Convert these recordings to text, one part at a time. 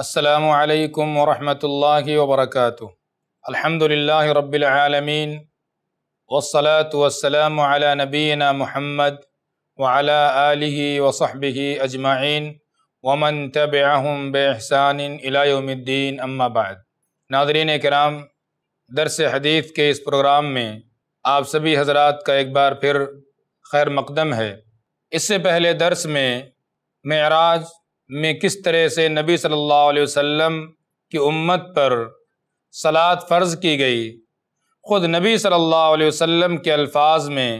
السلام علیکم ورحمۃ اللہ وبرکاتہ الحمد للہ رب العالمین والصلاة والسلام على نبینا محمد وعلى آلہ وصحبہ اجمعین ومن تبعہم بإحسان الى الہ الدین اما بعد ناظرین کرام درس حدیث کے اس پروگرام میں آپ سبھی حضرات کا ایک بار پھر خیر مقدم ہے اس سے پہلے درس میں معراج میں کس طرح سے نبی صلی اللہ علیہ وسلم کی امت پر صلاح فرض کی گئی خود نبی صلی اللہ علیہ وسلم کے الفاظ میں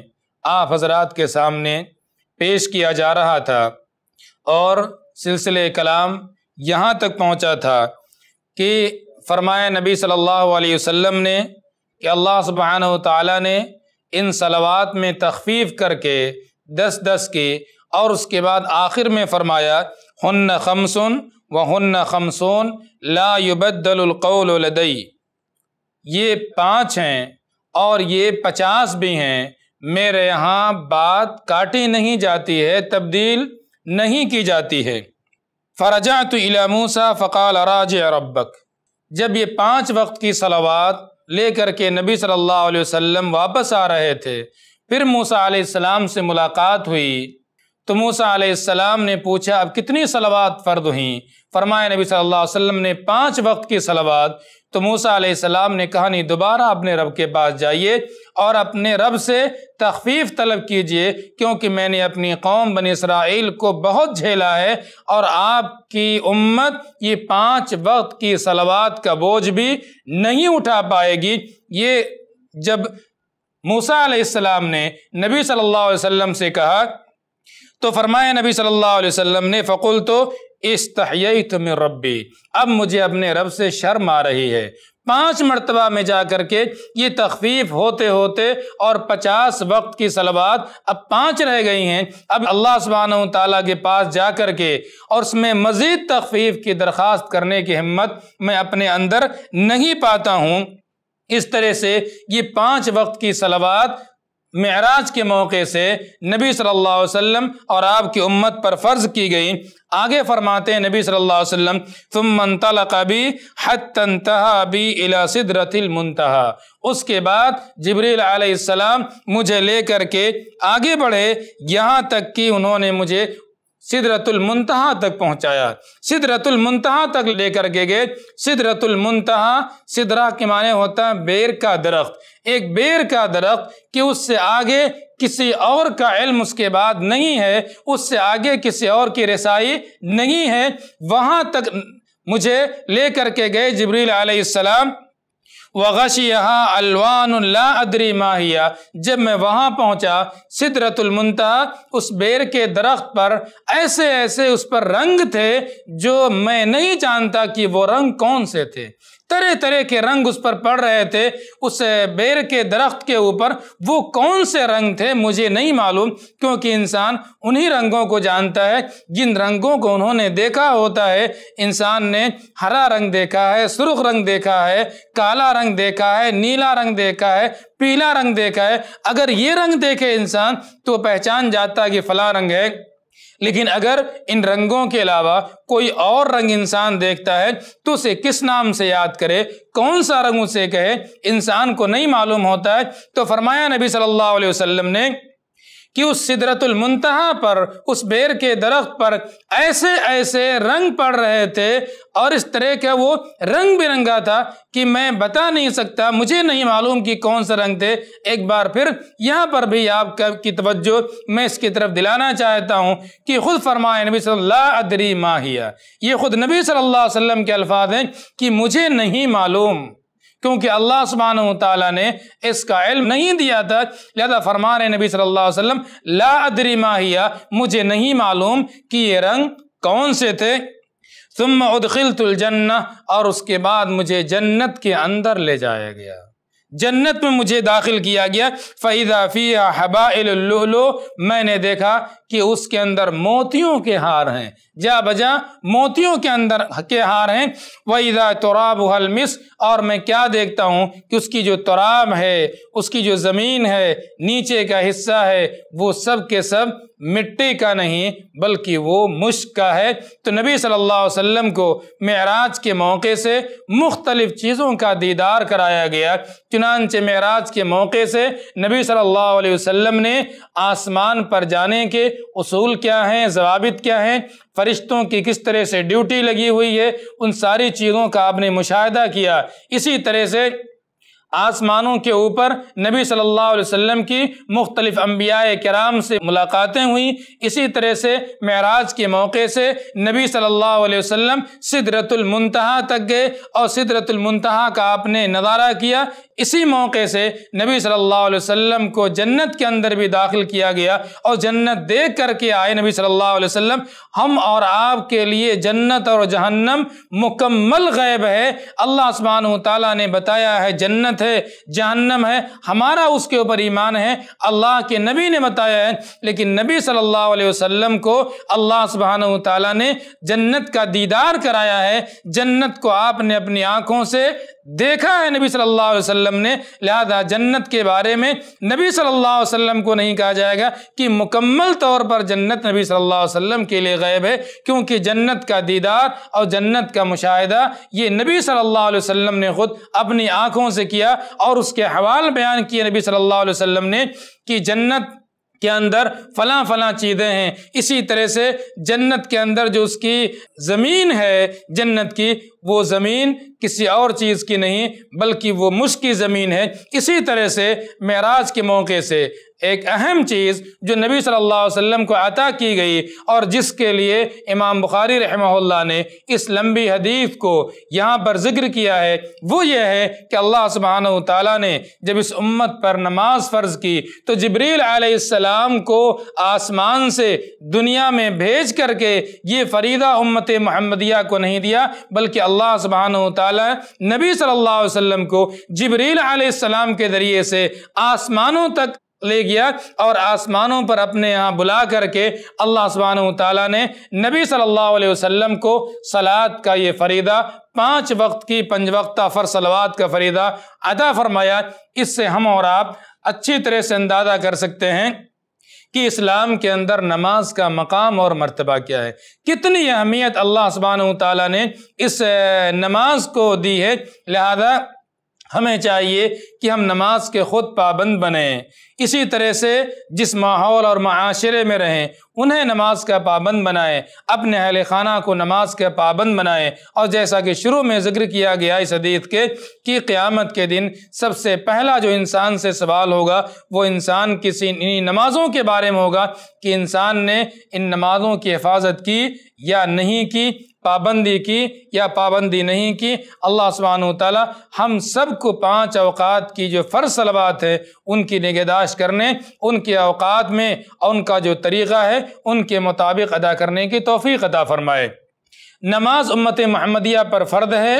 آپ حضرات کے سامنے پیش کیا جا رہا تھا اور سلسلے کلام یہاں تک پہنچا تھا کہ فرمایا نبی صلی اللہ علیہ وسلم نے کہ اللہ سبحانہ و تعالیٰ نے ان صلوات میں تخفیف کر کے دس دس کی اور اس کے بعد آخر میں فرمایا ہن خمسن و ہن خمسون لا یبدل القول لدئی یہ پانچ ہیں اور یہ پچاس بھی ہیں میرے یہاں بات کاٹی نہیں جاتی ہے تبدیل نہیں کی جاتی ہے فرجا تو علاموسا فقال راج ربک جب یہ پانچ وقت کی صلوات لے کر کے نبی صلی اللہ علیہ وسلم واپس آ رہے تھے پھر موسا علیہ السلام سے ملاقات ہوئی تو موسا علیہ السلام نے پوچھا اب کتنی سلوات فرد ہوئیں فرمایا نبی صلی اللہ علیہ وسلم نے پانچ وقت کی سلوات تو موسا علیہ السلام نے کہا نہیں دوبارہ اپنے رب کے پاس جائیے اور اپنے رب سے تخفیف طلب کیجئے کیونکہ میں نے اپنی قوم بن اسرائیل کو بہت جھیلا ہے اور آپ کی امت یہ پانچ وقت کی سلوات کا بوجھ بھی نہیں اٹھا پائے گی یہ جب موسا علیہ السلام نے نبی صلی اللہ علیہ وسلم سے کہا تو فرمائے نبی صلی اللہ علیہ وسلم نے تو ربی اب مجھے اپنے رب سے شرم آ رہی ہے پانچ مرتبہ میں جا کر کے یہ تخفیف ہوتے ہوتے اور پچاس وقت کی سلوات اب پانچ رہ گئی ہیں اب اللہ و تعالیٰ کے پاس جا کر کے اور اس میں مزید تخفیف کی درخواست کرنے کی ہمت میں اپنے اندر نہیں پاتا ہوں اس طرح سے یہ پانچ وقت کی سلوات معراج کے موقع سے نبی صلی اللہ علیہ وسلم اور آپ کی امت پر فرض کی گئی آگے فرماتے ہیں نبی صلی اللہ علیہ وسلم بی المنتہا اس کے بعد جبریل علیہ السلام مجھے لے کر کے آگے بڑھے یہاں تک کہ انہوں نے مجھے سدرت المنتہا تک پہنچایا سدرت المنتہا تک لے کر کے گئے سدرت المنتہا سدر کے معنی ہوتا ہے بیر کا درخت ایک بیر کا درخت کہ اس سے آگے کسی اور کا علم اس کے بعد نہیں ہے اس سے آگے کسی اور کی رسائی نہیں ہے وہاں تک مجھے لے کر کے گئے جبریل علیہ السلام وغشیہا الوان لا ادری ماہیا جب میں وہاں پہنچا صدرت المنتا اس بیر کے درخت پر ایسے ایسے اس پر رنگ تھے جو میں نہیں جانتا کہ وہ رنگ کون سے تھے ترے طرح کے رنگ اس پر پڑ رہے تھے اس بیر کے درخت کے اوپر وہ کون سے رنگ تھے مجھے نہیں معلوم کیونکہ انسان انہی رنگوں کو جانتا ہے جن رنگوں کو انہوں نے دیکھا ہوتا ہے انسان نے ہرا رنگ دیکھا ہے سرخ رنگ دیکھا ہے کالا رنگ رنگ دیکھا ہے نیلا رنگ دیکھا ہے پیلا رنگ دیکھا ہے اگر یہ رنگ دیکھے انسان تو پہچان جاتا ہے کہ فلا رنگ ہے لیکن اگر ان رنگوں کے علاوہ کوئی اور رنگ انسان دیکھتا ہے تو اسے کس نام سے یاد کرے کون سا رنگ اسے کہے انسان کو نہیں معلوم ہوتا ہے تو فرمایا نبی صلی اللہ علیہ وسلم نے کہ اس صدرت المنتہا پر اس بیر کے درخت پر ایسے ایسے رنگ پڑ رہے تھے اور اس طرح کا وہ رنگ برنگا تھا کہ میں بتا نہیں سکتا مجھے نہیں معلوم کہ کون سے رنگ تھے ایک بار پھر یہاں پر بھی آپ کی توجہ میں اس کی طرف دلانا چاہتا ہوں کہ خود فرمائے نبی صلی اللہ ادری ماہیہ یہ خود نبی صلی اللہ علیہ وسلم کے الفاظ ہیں کہ مجھے نہیں معلوم کیونکہ اللہ سبحانہ تعالیٰ نے اس کا علم نہیں دیا تھا لہذا فرما رہے نبی صلی اللہ علیہ وسلم لا ادری مجھے نہیں معلوم کہ یہ رنگ کون سے تھے ثم ادخلت الجنہ اور اس کے بعد مجھے جنت کے اندر لے جایا گیا جنت میں مجھے داخل کیا گیا فعدہ حَبَائِلُ حبا میں نے دیکھا کہ اس کے اندر موتیوں کے ہار ہیں جا بجا موتیوں کے اندر کے ہار ہیں تُرَابُهَا الْمِسْ اور میں کیا دیکھتا ہوں کہ اس کی جو ترام ہے اس کی جو زمین ہے نیچے کا حصہ ہے وہ سب کے سب مٹی کا نہیں بلکہ وہ مشک کا ہے تو نبی صلی اللہ علیہ وسلم کو معراج کے موقع سے مختلف چیزوں کا دیدار کرایا گیا چنانچہ معراج کے موقع سے نبی صلی اللہ علیہ وسلم نے آسمان پر جانے کے اصول کیا ہیں ضوابط کیا ہیں فرشتوں کی کس طرح سے ڈیوٹی لگی ہوئی ہے ان ساری چیزوں کا آپ نے مشاہدہ کیا اسی طرح سے آسمانوں کے اوپر نبی صلی اللہ علیہ وسلم کی مختلف انبیاء کرام سے ملاقاتیں ہوئیں اسی طرح سے معراج کے موقع سے نبی صلی اللہ علیہ وسلم صدرت سدرت تک گئے اور سدرت المنتہا کا آپ نے نظارہ کیا اسی موقع سے نبی صلی اللہ علیہ وسلم کو جنت کے اندر بھی داخل کیا گیا اور جنت دیکھ کر کے آئے نبی صلی اللہ علیہ وسلم ہم اور آپ کے لیے جنت اور جہنم مکمل غیب ہے اللہ سبحانہ و تعالیٰ نے بتایا ہے جنت ہے جہنم ہے ہمارا اس کے اوپر ایمان ہے اللہ کے نبی نے بتایا ہے لیکن نبی صلی اللہ علیہ وسلم کو اللہ سبحانہ تعالیٰ نے جنت کا دیدار کرایا ہے جنت کو آپ نے اپنی آنکھوں سے دیکھا ہے نبی صلی اللہ علیہ وسلم نے لہذا جنت کے بارے میں نبی صلی اللہ علیہ وسلم کو نہیں کہا جائے گا کہ مکمل طور پر جنت نبی صلی اللہ علیہ وسلم کے لیے غائب ہے کیونکہ جنت کا دیدار اور جنت کا مشاہدہ یہ نبی صلی اللہ علیہ وسلم نے خود اپنی آنکھوں سے کیا اور اس کے حوال بیان کیے نبی صلی اللہ علیہ وسلم نے کہ جنت کے اندر فلاں فلاں چیزیں ہیں اسی طرح سے جنت کے اندر جو اس کی زمین ہے جنت کی وہ زمین کسی اور چیز کی نہیں بلکہ وہ مشکی زمین ہے اسی طرح سے معراج کے موقع سے ایک اہم چیز جو نبی صلی اللہ علیہ وسلم کو عطا کی گئی اور جس کے لیے امام بخاری رحمہ اللہ نے اس لمبی حدیث کو یہاں پر ذکر کیا ہے وہ یہ ہے کہ اللہ سبحانہ تعالیٰ نے جب اس امت پر نماز فرض کی تو جبریل علیہ السلام کو آسمان سے دنیا میں بھیج کر کے یہ فریدہ امت محمدیہ کو نہیں دیا بلکہ اللہ سبحانہ و تعالیٰ نبی صلی اللہ علیہ وسلم کو جبریل علیہ السلام کے ذریعے سے آسمانوں تک لے گیا اور آسمانوں پر اپنے ہاں بلا کر کے اللہ سبحانہ و تعالیٰ نے نبی صلی اللہ علیہ وسلم کو سلاد کا یہ فریدہ پانچ وقت کی پنج وقتہ فر سلوات کا فریدہ ادا فرمایا اس سے ہم اور آپ اچھی طرح سے اندازہ کر سکتے ہیں کہ اسلام کے اندر نماز کا مقام اور مرتبہ کیا ہے کتنی اہمیت اللہ سبحانہ تعالیٰ نے اس نماز کو دی ہے لہذا ہمیں چاہیے کہ ہم نماز کے خود پابند بنیں اسی طرح سے جس ماحول اور معاشرے میں رہیں انہیں نماز کا پابند بنائیں اپنے اہل خانہ کو نماز کا پابند بنائیں اور جیسا کہ شروع میں ذکر کیا گیا اس حدیث کے کہ قیامت کے دن سب سے پہلا جو انسان سے سوال ہوگا وہ انسان کسی انہی نمازوں کے بارے میں ہوگا کہ انسان نے ان نمازوں کی حفاظت کی یا نہیں کی پابندی کی یا پابندی نہیں کی اللہ سبحانہ تعالی ہم سب کو پانچ اوقات کی جو فرض صلوات ہے ان کی نگہداشت کرنے ان کے اوقات میں اور ان کا جو طریقہ ہے ان کے مطابق ادا کرنے کی توفیق ادا فرمائے نماز امت محمدیہ پر فرد ہے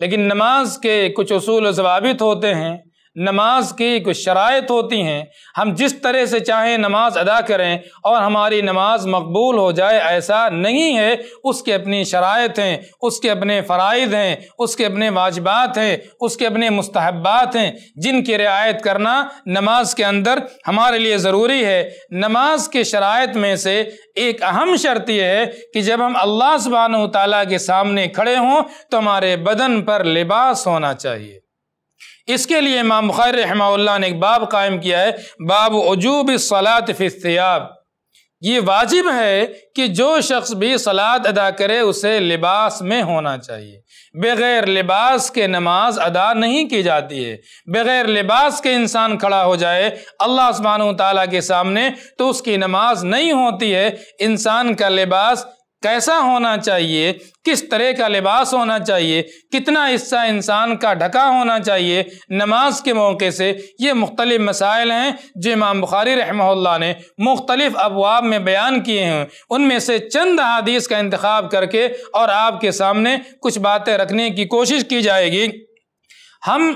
لیکن نماز کے کچھ اصول و ضوابط ہوتے ہیں نماز کی کچھ شرائط ہوتی ہیں ہم جس طرح سے چاہیں نماز ادا کریں اور ہماری نماز مقبول ہو جائے ایسا نہیں ہے اس کے اپنی شرائط ہیں اس کے اپنے فرائد ہیں اس کے اپنے واجبات ہیں اس کے اپنے مستحبات ہیں جن کی رعایت کرنا نماز کے اندر ہمارے لیے ضروری ہے نماز کے شرائط میں سے ایک اہم شرط یہ ہے کہ جب ہم اللہ سبحانہ و تعالیٰ کے سامنے کھڑے ہوں تو ہمارے بدن پر لباس ہونا چاہیے اس کے لیے امام مخیر رحمہ اللہ نے ایک باب قائم کیا ہے باب عجوب سلاد فیاب یہ واجب ہے کہ جو شخص بھی سلاد ادا کرے اسے لباس میں ہونا چاہیے بغیر لباس کے نماز ادا نہیں کی جاتی ہے بغیر لباس کے انسان کھڑا ہو جائے اللہ سبحانہ و تعالیٰ کے سامنے تو اس کی نماز نہیں ہوتی ہے انسان کا لباس کیسا ہونا چاہیے کس طرح کا لباس ہونا چاہیے کتنا حصہ انسان کا ڈھکا ہونا چاہیے نماز کے موقع سے یہ مختلف مسائل ہیں جو امام بخاری رحمہ اللہ نے مختلف ابواب میں بیان کیے ہیں ان میں سے چند حادیث کا انتخاب کر کے اور آپ کے سامنے کچھ باتیں رکھنے کی کوشش کی جائے گی ہم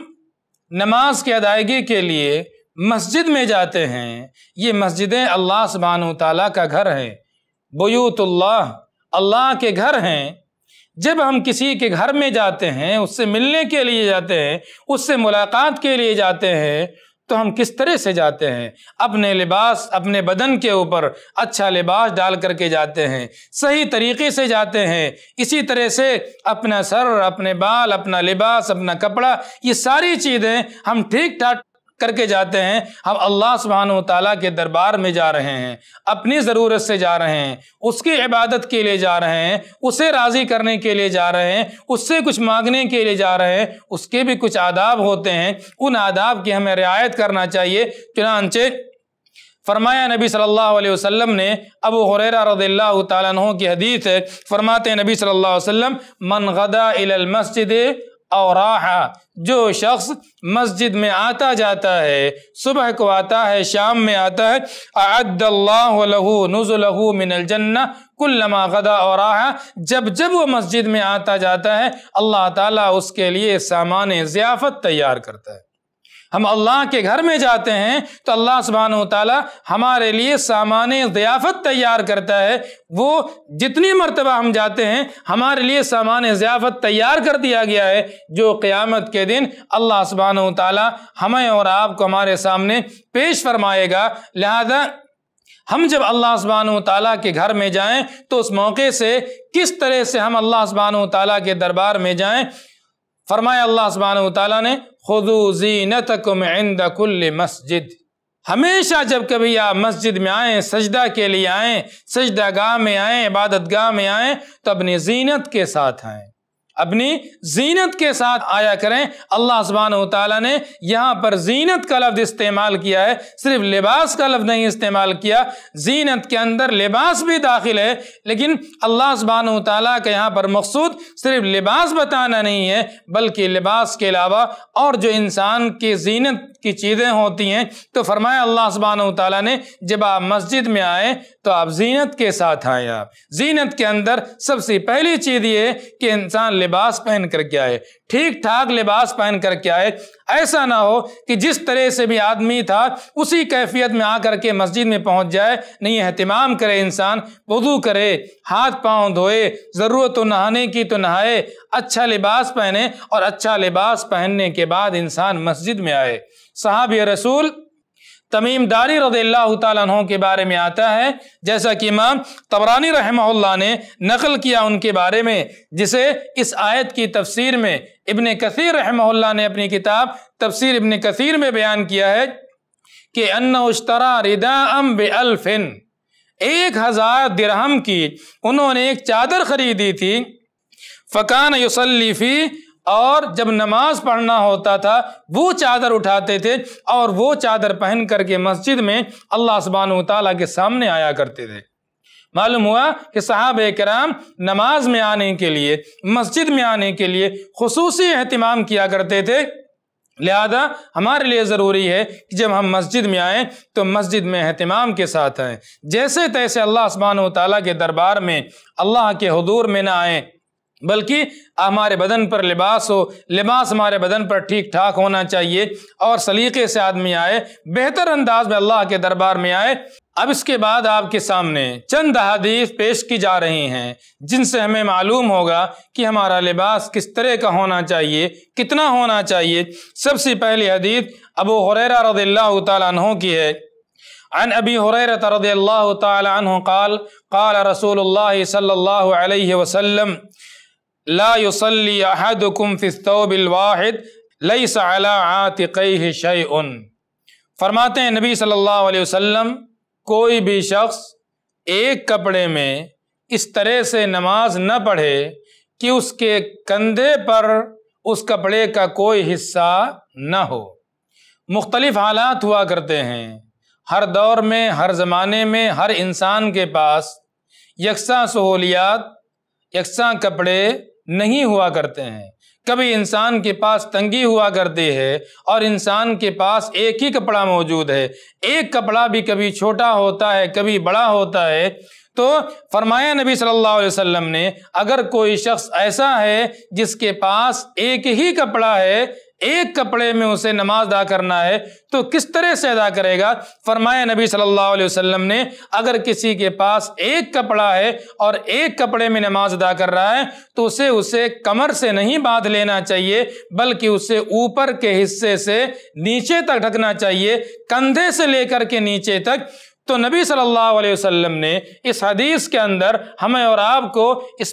نماز کی ادائیگی کے لیے مسجد میں جاتے ہیں یہ مسجدیں اللہ سبحانہ و تعالیٰ کا گھر ہے بیوت اللہ اللہ کے گھر ہیں جب ہم کسی کے گھر میں جاتے ہیں اس سے ملنے کے لیے جاتے ہیں اس سے ملاقات کے لیے جاتے ہیں تو ہم کس طرح سے جاتے ہیں اپنے لباس اپنے بدن کے اوپر اچھا لباس ڈال کر کے جاتے ہیں صحیح طریقے سے جاتے ہیں اسی طرح سے اپنا سر اپنے بال اپنا لباس اپنا کپڑا یہ ساری چیزیں ہم ٹھیک ٹھاک کر کے جاتے ہیں ہم اللہ سبحانہ و تعالیٰ کے دربار میں جا رہے ہیں اپنی ضرورت سے جا رہے ہیں اس کی عبادت کے لیے جا رہے ہیں اسے راضی کرنے کے لیے جا رہے ہیں اس سے کچھ مانگنے کے لیے جا رہے ہیں اس کے بھی کچھ آداب ہوتے ہیں ان آداب کی ہمیں رعایت کرنا چاہیے چنانچہ فرمایا نبی صلی اللہ علیہ وسلم نے ابو حریرہ رضی اللہ تعالیٰ عنہ کی حدیث ہے فرماتے نبی صلی اللہ علیہ وسلم من غدا الی المسجد اور جو شخص مسجد میں آتا جاتا ہے صبح کو آتا ہے شام میں آتا ہے اعد اللہ لہو ال من الجنہ کلما غدا اور جب جب وہ مسجد میں آتا جاتا ہے اللہ تعالیٰ اس کے لیے سامان ضیافت تیار کرتا ہے ہم اللہ کے گھر میں جاتے ہیں تو اللہ سبحانہ و تعالیٰ ہمارے لیے سامان ضیافت تیار کرتا ہے وہ جتنی مرتبہ ہم جاتے ہیں ہمارے لیے سامان ضیافت تیار کر دیا گیا ہے جو قیامت کے دن اللہ سبحانہ و تعالیٰ ہمیں اور آپ کو ہمارے سامنے پیش فرمائے گا لہذا ہم جب اللہ سبحانہ و تعالیٰ کے گھر میں جائیں تو اس موقع سے کس طرح سے ہم اللہ سبحانہ و تعالیٰ کے دربار میں جائیں فرمایا اللہ سبحانہ و تعالیٰ نے خدو زینتکم عند کل مسجد ہمیشہ جب کبھی آپ مسجد میں آئیں سجدہ کے لیے آئیں سجدہ گاہ میں آئیں عبادت گاہ میں آئیں تو اپنی زینت کے ساتھ آئیں اپنی زینت کے ساتھ آیا کریں اللہ سبحانہ وتعالی تعالیٰ نے یہاں پر زینت کا لفظ استعمال کیا ہے صرف لباس کا لفظ نہیں استعمال کیا زینت کے اندر لباس بھی داخل ہے لیکن اللہ سبحانہ وتعالی تعالیٰ کے یہاں پر مقصود صرف لباس بتانا نہیں ہے بلکہ لباس کے علاوہ اور جو انسان کی زینت کی چیزیں ہوتی ہیں تو فرمایا اللہ سبحانہ وتعالی نے جب آپ مسجد میں آئیں تو آپ زینت کے ساتھ آئیں آپ زینت کے اندر سب سے پہلی چیز یہ کہ انسان لباس پہن کر کے آئے ٹھیک ٹھاک لباس پہن کر کے آئے ایسا نہ ہو کہ جس طرح سے بھی آدمی تھا اسی کیفیت میں آ کر کے مسجد میں پہنچ جائے نہیں اہتمام کرے انسان وضو کرے ہاتھ پاؤں دھوئے ضرورت تو نہانے کی تو نہائے اچھا لباس پہنے اور اچھا لباس پہننے کے بعد انسان مسجد میں آئے صاحب رسول تمیم داری رضی اللہ تعالیٰ عنہ کے بارے میں آتا ہے جیسا کہ امام طبرانی رحمہ اللہ نے نقل کیا ان کے بارے میں جسے اس آیت کی تفسیر میں ابن کثیر رحمہ اللہ نے اپنی کتاب تفسیر ابن کثیر میں بیان کیا ہے کہ ان اشترا ردا ام بلفن ایک ہزار درہم کی انہوں نے ایک چادر خریدی تھی فقان یوسلیفی اور جب نماز پڑھنا ہوتا تھا وہ چادر اٹھاتے تھے اور وہ چادر پہن کر کے مسجد میں اللہ سبحانہ و تعالیٰ کے سامنے آیا کرتے تھے معلوم ہوا کہ صحابہ کرام نماز میں آنے کے لیے مسجد میں آنے کے لیے خصوصی اہتمام کیا کرتے تھے لہذا ہمارے لیے ضروری ہے کہ جب ہم مسجد میں آئیں تو مسجد میں اہتمام کے ساتھ آئیں جیسے تیسے اللہ سبحانہ و تعالیٰ کے دربار میں اللہ کے حضور میں نہ آئیں بلکہ ہمارے بدن پر لباس ہو لباس ہمارے بدن پر ٹھیک ٹھاک ہونا چاہیے اور سلیقے سے آدمی آئے بہتر انداز میں اللہ کے دربار میں آئے اب اس کے بعد آپ کے سامنے چند احادیث پیش کی جا رہی ہیں جن سے ہمیں معلوم ہوگا کہ ہمارا لباس کس طرح کا ہونا چاہیے کتنا ہونا چاہیے سب سے پہلی حدیث ابو حریرہ رضی اللہ تعالیٰ عنہ کی ہے عن ابی رضی اللہ تعالیٰ رسول اللہ صلی اللہ علیہ وسلم لا يصلي احدكم في الثوب الواحد ليس على عاتقيه شيء فرماتے ہیں نبی صلی اللہ علیہ وسلم کوئی بھی شخص ایک کپڑے میں اس طرح سے نماز نہ پڑھے کہ اس کے کندھے پر اس کپڑے کا کوئی حصہ نہ ہو مختلف حالات ہوا کرتے ہیں ہر دور میں ہر زمانے میں ہر انسان کے پاس یکساں سہولیات یکساں کپڑے نہیں ہوا کرتے ہیں کبھی انسان کے پاس تنگی ہوا کرتی ہے اور انسان کے پاس ایک ہی کپڑا موجود ہے ایک کپڑا بھی کبھی چھوٹا ہوتا ہے کبھی بڑا ہوتا ہے تو فرمایا نبی صلی اللہ علیہ وسلم نے اگر کوئی شخص ایسا ہے جس کے پاس ایک ہی کپڑا ہے ایک کپڑے میں اسے نماز ادا کرنا ہے تو کس طرح سے ادا کرے گا فرمایا نبی صلی اللہ علیہ وسلم نے اگر کسی کے پاس ایک کپڑا ہے اور ایک کپڑے میں نماز ادا کر رہا ہے تو اسے اسے کمر سے نہیں باندھ لینا چاہیے بلکہ اسے اوپر کے حصے سے نیچے تک ڈھکنا چاہیے کندھے سے لے کر کے نیچے تک تو نبی صلی اللہ علیہ وسلم نے اس اس حدیث کے اندر ہمیں اور آپ کو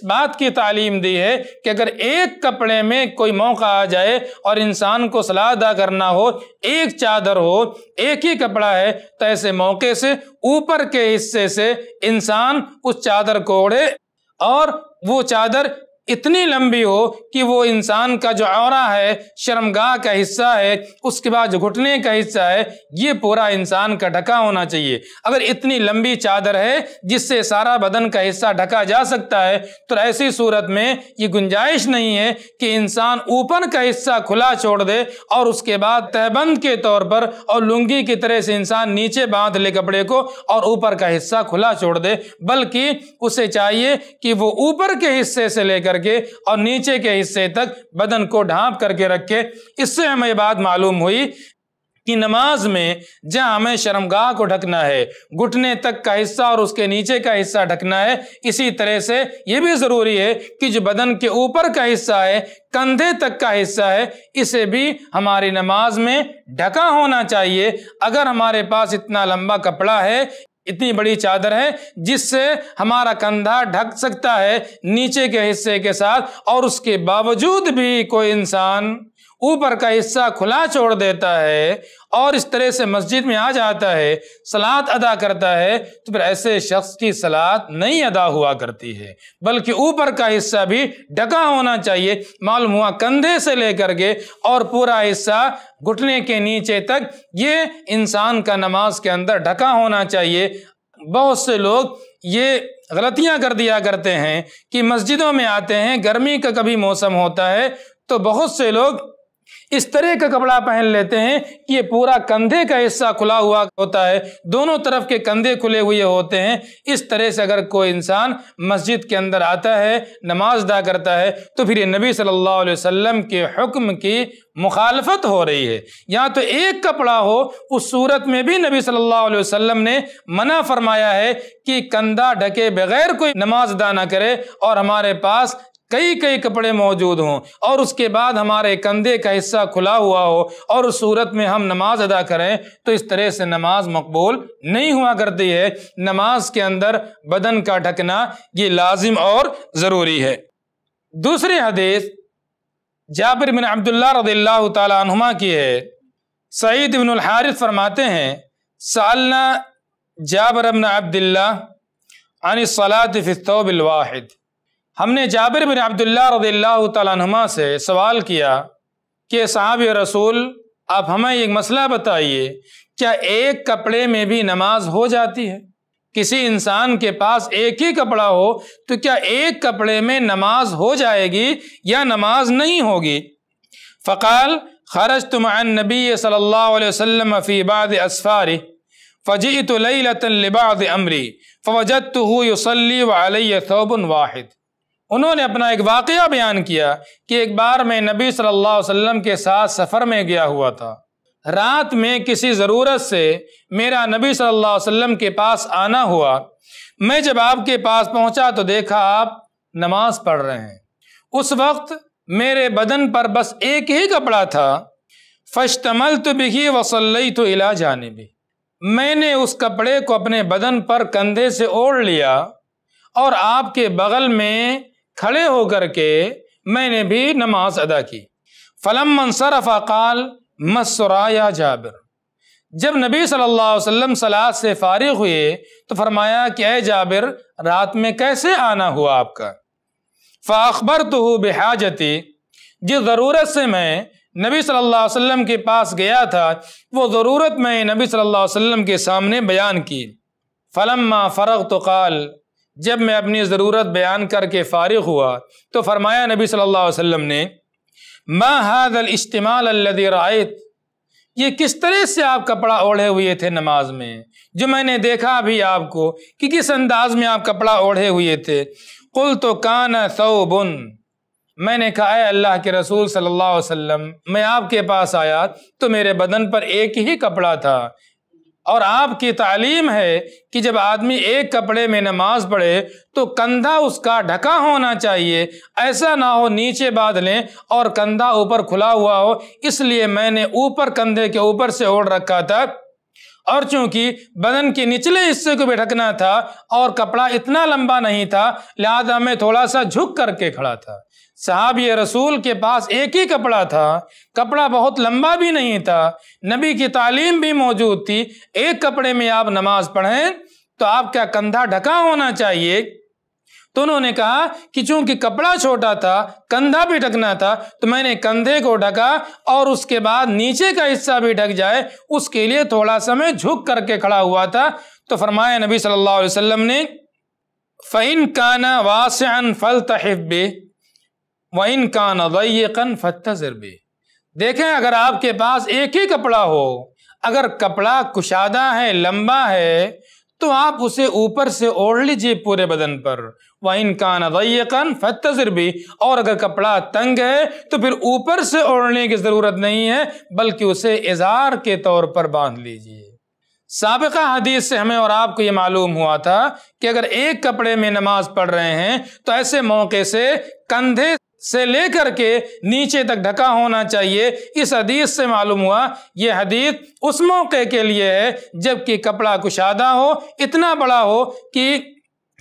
بات کی تعلیم دی ہے کہ اگر ایک کپڑے میں کوئی موقع آ جائے اور انسان کو صلاح ادا کرنا ہو ایک چادر ہو ایک ہی کپڑا ہے تو ایسے موقع سے اوپر کے حصے سے انسان اس چادر کو اڑے اور وہ چادر اتنی لمبی ہو کہ وہ انسان کا جو عورہ ہے شرمگاہ کا حصہ ہے اس کے بعد جو گھٹنے کا حصہ ہے یہ پورا انسان کا ڈھکا ہونا چاہیے اگر اتنی لمبی چادر ہے جس سے سارا بدن کا حصہ ڈھکا جا سکتا ہے تو ایسی صورت میں یہ گنجائش نہیں ہے کہ انسان اوپر کا حصہ کھلا چھوڑ دے اور اس کے بعد تہبند کے طور پر اور لنگی کی طرح سے انسان نیچے باندھ لے کپڑے کو اور اوپر کا حصہ کھلا چھوڑ دے بلکہ اسے چاہیے کہ وہ اوپر کے حصے سے لے کر کر کے اور نیچے کے حصے تک بدن کو ڈھانپ کر کے رکھے اس سے ہمیں یہ بات معلوم ہوئی کہ نماز میں جہاں ہمیں شرمگاہ کو ڈھکنا ہے گھٹنے تک کا حصہ اور اس کے نیچے کا حصہ ڈھکنا ہے اسی طرح سے یہ بھی ضروری ہے کہ جو بدن کے اوپر کا حصہ ہے کندھے تک کا حصہ ہے اسے بھی ہماری نماز میں ڈھکا ہونا چاہیے اگر ہمارے پاس اتنا لمبا کپڑا ہے اتنی بڑی چادر ہے جس سے ہمارا کندھا ڈھک سکتا ہے نیچے کے حصے کے ساتھ اور اس کے باوجود بھی کوئی انسان اوپر کا حصہ کھلا چھوڑ دیتا ہے اور اس طرح سے مسجد میں آ جاتا ہے سلاد ادا کرتا ہے تو پھر ایسے شخص کی سلاد نہیں ادا ہوا کرتی ہے بلکہ اوپر کا حصہ بھی ڈکا ہونا چاہیے معلوم ہوا کندھے سے لے کر کے اور پورا حصہ گھٹنے کے نیچے تک یہ انسان کا نماز کے اندر ڈھکا ہونا چاہیے بہت سے لوگ یہ غلطیاں کر دیا کرتے ہیں کہ مسجدوں میں آتے ہیں گرمی کا کبھی موسم ہوتا ہے تو بہت سے لوگ اس طرح کا کپڑا پہن لیتے ہیں کہ پورا کندھے کا حصہ کھلا ہوا ہوتا ہے دونوں طرف کے کندھے کھلے ہوئے ہوتے ہیں اس طرح سے اگر کوئی انسان مسجد کے اندر آتا ہے نماز ادا کرتا ہے تو پھر یہ نبی صلی اللہ علیہ وسلم کے حکم کی مخالفت ہو رہی ہے یا تو ایک کپڑا ہو اس صورت میں بھی نبی صلی اللہ علیہ وسلم نے منع فرمایا ہے کہ کندھا ڈھکے بغیر کوئی نماز ادا نہ کرے اور ہمارے پاس کئی کئی کپڑے موجود ہوں اور اس کے بعد ہمارے کندھے کا حصہ کھلا ہوا ہو اور اس صورت میں ہم نماز ادا کریں تو اس طرح سے نماز مقبول نہیں ہوا کرتی ہے نماز کے اندر بدن کا ڈھکنا یہ لازم اور ضروری ہے دوسری حدیث جابر بن عبداللہ رضی اللہ تعالی عنہما کی ہے سعید بن الحارث فرماتے ہیں بن عبداللہ عن الصلاة في الثوب الواحد ہم نے جابر بن عبداللہ رضی اللہ تعالیٰ تعالنما سے سوال کیا کہ صاحب رسول آپ ہمیں ایک مسئلہ بتائیے کیا ایک کپڑے میں بھی نماز ہو جاتی ہے کسی انسان کے پاس ایک ہی کپڑا ہو تو کیا ایک کپڑے میں نماز ہو جائے گی یا نماز نہیں ہوگی فقال خرج تم نبی صلی اللہ علیہ وسلم فی اسفاری لبعض امری وعلی ثوب واحد انہوں نے اپنا ایک واقعہ بیان کیا کہ ایک بار میں نبی صلی اللہ علیہ وسلم کے ساتھ سفر میں گیا ہوا تھا رات میں کسی ضرورت سے میرا نبی صلی اللہ علیہ وسلم کے پاس آنا ہوا میں جب آپ کے پاس پہنچا تو دیکھا آپ نماز پڑھ رہے ہیں اس وقت میرے بدن پر بس ایک ہی کپڑا تھا فشتمل تو بھی وسلی تو علا جانبی میں نے اس کپڑے کو اپنے بدن پر کندھے سے اوڑھ لیا اور آپ کے بغل میں کھڑے ہو کر کے میں نے بھی نماز ادا کی فلم منصر فا مسرا یا جابر جب نبی صلی اللہ علیہ وسلم سلاد سے فارغ ہوئے تو فرمایا کہ اے جابر رات میں کیسے آنا ہوا آپ کا فاخبر تو ہو بحاجتی جس ضرورت سے میں نبی صلی اللہ علیہ وسلم کے پاس گیا تھا وہ ضرورت میں نبی صلی اللہ علیہ وسلم کے سامنے بیان کی فلم فرغ تو قال جب میں اپنی ضرورت بیان کر کے فارغ ہوا تو فرمایا نبی صلی اللہ علیہ وسلم نے یہ کس طرح سے آپ کپڑا اوڑھے ہوئے تھے نماز میں جو میں نے دیکھا بھی آپ کو کہ کس انداز میں آپ کپڑا اوڑھے ہوئے تھے قل تو کان ثوب میں نے کہا اے اللہ کے رسول صلی اللہ علیہ وسلم میں آپ کے پاس آیا تو میرے بدن پر ایک ہی کپڑا تھا اور آپ کی تعلیم ہے کہ جب آدمی ایک کپڑے میں نماز پڑھے تو کندھا اس کا ڈھکا ہونا چاہیے ایسا نہ ہو نیچے باد لیں اور کندھا اوپر کھلا ہوا ہو اس لیے میں نے اوپر کندھے کے اوپر سے اوڑھ رکھا تھا اور چونکہ بدن کے نچلے حصے کو بھی ڈھکنا تھا اور کپڑا اتنا لمبا نہیں تھا لہذا میں تھوڑا سا جھک کر کے کھڑا تھا صحابی رسول کے پاس ایک ہی کپڑا تھا کپڑا بہت لمبا بھی نہیں تھا نبی کی تعلیم بھی موجود تھی ایک کپڑے میں آپ نماز پڑھیں تو آپ کا کندھا ڈھکا ہونا چاہیے تو انہوں نے کہا کہ چونکہ کپڑا چھوٹا تھا کندھا بھی ڈھکنا تھا تو میں نے کندھے کو ڈھکا اور اس کے بعد نیچے کا حصہ بھی ڈھک جائے اس کے لیے تھوڑا سا میں جھک کر کے کھڑا ہوا تھا تو فرمایا نبی صلی اللہ علیہ وسلم نے وہ ان کا نظی قن دیکھیں اگر آپ کے پاس ایک ہی کپڑا ہو اگر کپڑا کشادہ ہے لمبا ہے تو آپ اسے اوپر سے اوڑھ بِهِ اور اگر کپڑا تنگ ہے تو پھر اوپر سے اوڑھنے کی ضرورت نہیں ہے بلکہ اسے اظہار کے طور پر باندھ لیجئے سابقہ حدیث سے ہمیں اور آپ کو یہ معلوم ہوا تھا کہ اگر ایک کپڑے میں نماز پڑھ رہے ہیں تو ایسے موقع سے کندھے سے لے کر کے نیچے تک ڈھکا ہونا چاہیے اس حدیث سے معلوم ہوا یہ حدیث اس موقع کے لیے ہے جب کہ کپڑا کشادہ ہو اتنا بڑا ہو کہ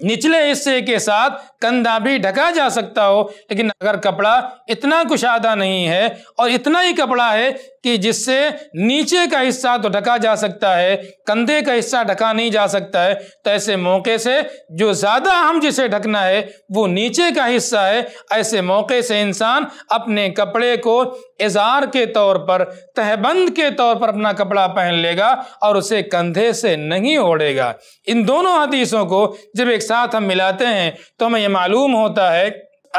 نچلے حصے کے ساتھ کندھا بھی ڈھکا جا سکتا ہو لیکن اگر کپڑا اتنا کشادہ نہیں ہے اور اتنا ہی کپڑا ہے کہ جس سے نیچے کا حصہ تو ڈھکا جا سکتا ہے کندھے کا حصہ ڈھکا نہیں جا سکتا ہے تو ایسے موقع سے جو زیادہ اہم جسے ڈھکنا ہے وہ نیچے کا حصہ ہے ایسے موقع سے انسان اپنے کپڑے کو اظہار کے طور پر تہبند کے طور پر اپنا کپڑا پہن لے گا اور اسے کندھے سے نہیں اوڑے گا ان دونوں حدیثوں کو جب ایک ساتھ ہم ملاتے ہیں تو ہمیں یہ معلوم ہوتا ہے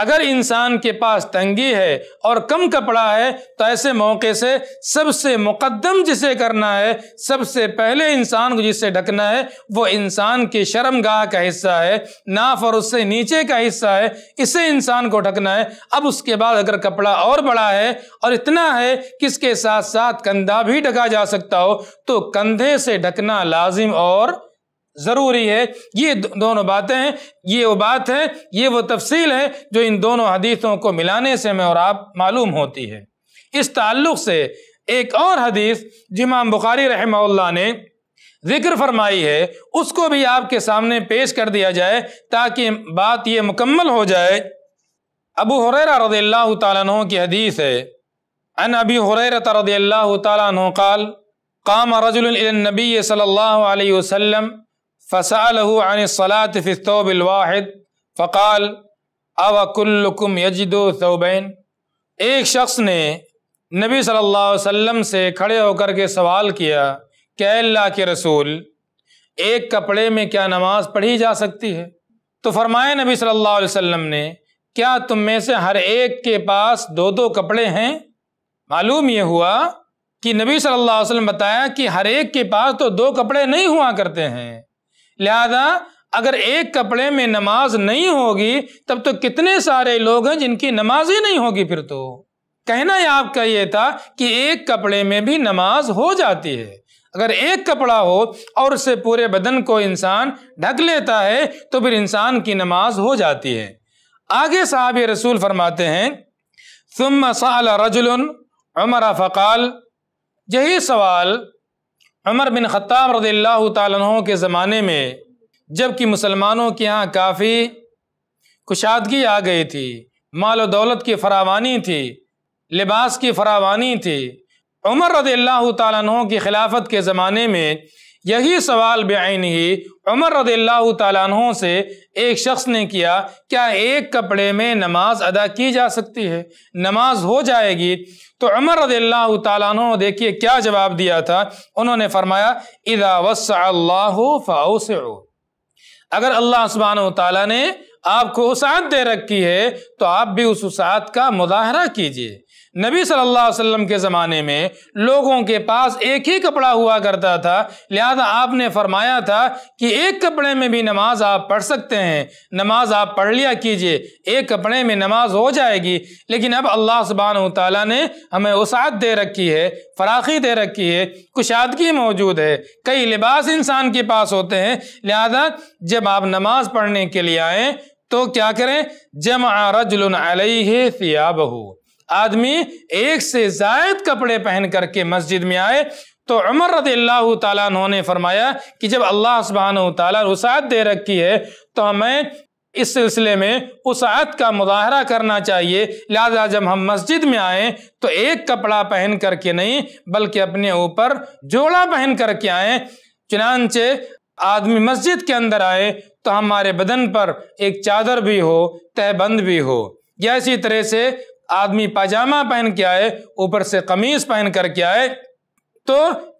اگر انسان کے پاس تنگی ہے اور کم کپڑا ہے تو ایسے موقع سے سب سے مقدم جسے کرنا ہے سب سے پہلے انسان کو جسے ڈھکنا ہے وہ انسان کی شرم گاہ کا حصہ ہے ناف اور اس سے نیچے کا حصہ ہے اسے انسان کو ڈھکنا ہے اب اس کے بعد اگر کپڑا اور بڑا ہے اور اتنا ہے کہ اس کے ساتھ ساتھ کندھا بھی ڈھکا جا سکتا ہو تو کندھے سے ڈھکنا لازم اور ضروری ہے یہ دونوں باتیں ہیں یہ وہ بات ہے یہ وہ تفصیل ہے جو ان دونوں حدیثوں کو ملانے سے میں اور آپ معلوم ہوتی ہے اس تعلق سے ایک اور حدیث جمع بخاری رحمہ اللہ نے ذکر فرمائی ہے اس کو بھی آپ کے سامنے پیش کر دیا جائے تاکہ بات یہ مکمل ہو جائے ابو حریر تعالیٰ عنہ کی حدیث ہے ان ابی رضی اللہ تعالیٰ عنہ قال قام رجل النبی صلی اللہ علیہ وسلم عن صلاۃ فصوب الواحد فقال او کلکم یجد صوبین ایک شخص نے نبی صلی اللہ علیہ وسلم سے کھڑے ہو کر کے سوال کیا کہ اللہ کے رسول ایک کپڑے میں کیا نماز پڑھی جا سکتی ہے تو فرمائے نبی صلی اللہ علیہ وسلم نے کیا تم میں سے ہر ایک کے پاس دو دو کپڑے ہیں معلوم یہ ہوا کہ نبی صلی اللہ علیہ وسلم بتایا کہ ہر ایک کے پاس تو دو کپڑے نہیں ہوا کرتے ہیں لہذا اگر ایک کپڑے میں نماز نہیں ہوگی تب تو کتنے سارے لوگ ہیں جن کی نماز ہی نہیں ہوگی پھر تو کہنا آپ کا یہ تھا کہ ایک کپڑے میں بھی نماز ہو جاتی ہے اگر ایک کپڑا ہو اور اسے پورے بدن کو انسان ڈھک لیتا ہے تو پھر انسان کی نماز ہو جاتی ہے آگے صاحب رسول فرماتے ہیں ثم رجل عمر فقال یہی سوال عمر بن خطاب رضی اللہ تعالیٰ عنہ کے زمانے میں جب کہ مسلمانوں کے ہاں کافی کشادگی آ گئی تھی مال و دولت کی فراوانی تھی لباس کی فراوانی تھی عمر رضی اللہ تعالیٰ عنہ کی خلافت کے زمانے میں یہی سوال بعین ہی عمر رضی اللہ تعالیٰ عنہ سے ایک شخص نے کیا کیا ایک کپڑے میں نماز ادا کی جا سکتی ہے نماز ہو جائے گی تو عمر رضی اللہ تعالیٰ عنہ دیکھیے کیا جواب دیا تھا انہوں نے فرمایا اذا وسع اللہ اگر اللہ سبحانہ و تعالیٰ نے آپ کو وسعت دے رکھی ہے تو آپ بھی اس وسعت کا مظاہرہ کیجئے نبی صلی اللہ علیہ وسلم کے زمانے میں لوگوں کے پاس ایک ہی کپڑا ہوا کرتا تھا لہذا آپ نے فرمایا تھا کہ ایک کپڑے میں بھی نماز آپ پڑھ سکتے ہیں نماز آپ پڑھ لیا کیجئے ایک کپڑے میں نماز ہو جائے گی لیکن اب اللہ سبحانہ و تعالیٰ نے ہمیں وسعت دے رکھی ہے فراخی دے رکھی ہے کشادگی موجود ہے کئی لباس انسان کے پاس ہوتے ہیں لہذا جب آپ نماز پڑھنے کے لیے آئیں تو کیا کریں جمع رجل علیہ فیا آدمی ایک سے زائد کپڑے پہن کر کے مسجد میں آئے تو عمر رضی اللہ تعالیٰ عنہ نے فرمایا کہ جب اللہ سبحانہ تعالیٰ وسعت دے رکھی ہے تو ہمیں اس سلسلے میں وسعت کا مظاہرہ کرنا چاہیے لہذا جب ہم مسجد میں آئیں تو ایک کپڑا پہن کر کے نہیں بلکہ اپنے اوپر جوڑا پہن کر کے آئیں چنانچہ آدمی مسجد کے اندر آئے تو ہمارے بدن پر ایک چادر بھی ہو تہ بند بھی ہو یا اسی طرح سے آدمی پاجامہ پہن کے آئے اوپر سے قمیص پہن کر کے آئے تو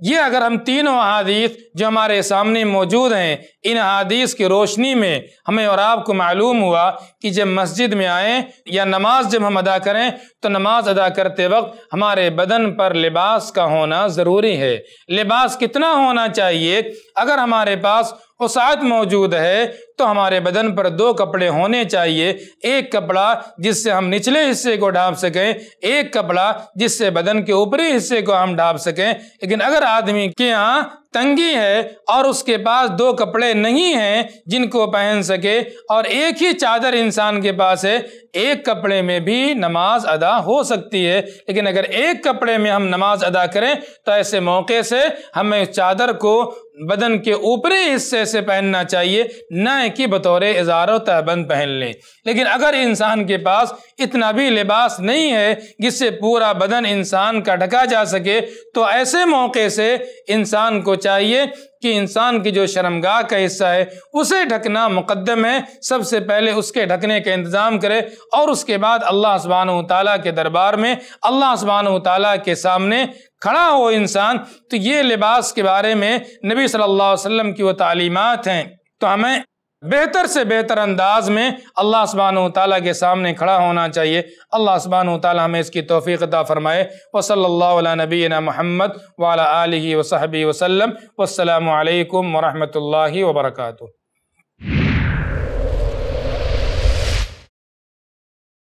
یہ اگر ہم تینوں احادیث جو ہمارے سامنے موجود ہیں ان احادیث کی روشنی میں ہمیں اور آپ کو معلوم ہوا کہ جب مسجد میں آئیں یا نماز جب ہم ادا کریں تو نماز ادا کرتے وقت ہمارے بدن پر لباس کا ہونا ضروری ہے لباس کتنا ہونا چاہیے اگر ہمارے پاس وسعت موجود ہے تو ہمارے بدن پر دو کپڑے ہونے چاہیے ایک کپڑا جس سے ہم نچلے حصے کو ڈھانپ سکیں ایک کپڑا جس سے بدن کے اوپری حصے کو ہم ڈھانپ سکیں لیکن اگر آدمی کے یہاں تنگی ہے اور اس کے پاس دو کپڑے نہیں ہیں جن کو پہن سکے اور ایک ہی چادر انسان کے پاس ہے ایک کپڑے میں بھی نماز ادا ہو سکتی ہے لیکن اگر ایک کپڑے میں ہم نماز ادا کریں تو ایسے موقع سے ہمیں چادر کو بدن کے اوپری حصے سے پہننا چاہیے نہ چاہیں کہ بطور اظہار و تہبند پہن لیں لیکن اگر انسان کے پاس اتنا بھی لباس نہیں ہے جس سے پورا بدن انسان کا ڈھکا جا سکے تو ایسے موقع سے انسان کو چاہیے کہ انسان کی جو شرمگاہ کا حصہ ہے اسے ڈھکنا مقدم ہے سب سے پہلے اس کے ڈھکنے کا انتظام کرے اور اس کے بعد اللہ سبحانہ تعالیٰ کے دربار میں اللہ سبحانہ تعالیٰ کے سامنے کھڑا ہو انسان تو یہ لباس کے بارے میں نبی صلی اللہ علیہ وسلم کی وہ تعلیمات ہیں تو ہمیں بہتر سے بہتر انداز میں اللہ سبحانہ و تعالیٰ کے سامنے کھڑا ہونا چاہیے اللہ سبحانہ و تعالیٰ ہمیں اس کی توفیق عطا فرمائے و صلی اللہ علیہ نبینا محمد وعلا علیہ و صحبِ وسلم و السّلام علیکم و اللہ وبرکاتہ